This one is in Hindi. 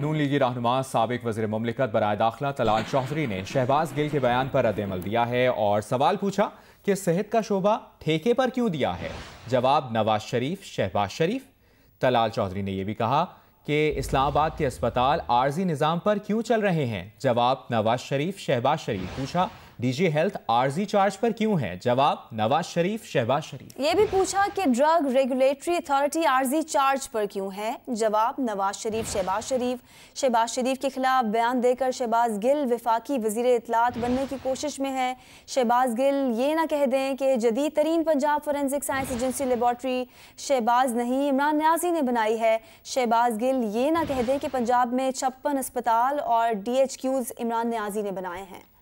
नून लीगी रहनुमा सबक वजी ममलिकत बरए दाखिला तलाल चौधरी ने शहबाज गिल के बयान पर रद्दमल दिया है और सवाल पूछा कि सेहत का शोबा ठेके पर क्यों दिया है जवाब नवाज शरीफ शहबाज शरीफ तलाल चौधरी ने यह भी कहा कि इस्लामाबाद के अस्पताल आर्जी निज़ाम पर क्यों चल रहे हैं जवाब नवाज शरीफ शहबाज शरीफ पूछा डीजी हेल्थ आरजी चार्ज पर क्यों है जवाब नवाज शरीफ शहबाज शरीफ ये भी पूछा कि drug regulatory authority RG charge पर क्यों है जवाब नवाज शरीफ शहबाज शरीफ शहबाज शरीफ के खिलाफ बयान देकर शहबाज गिल विफाकी वजीर इतलात बनने की कोशिश में है शहबाज गिल ये ना कह दें कि जदीद तरीन Punjab forensic science agency laboratory Shahbaz नहीं इमरान न्याजी ने बनाई है शहबाज गिल ये ना कह दें कि पंजाब में छप्पन अस्पताल और D H Qs Imran Niazi ने बनाए हैं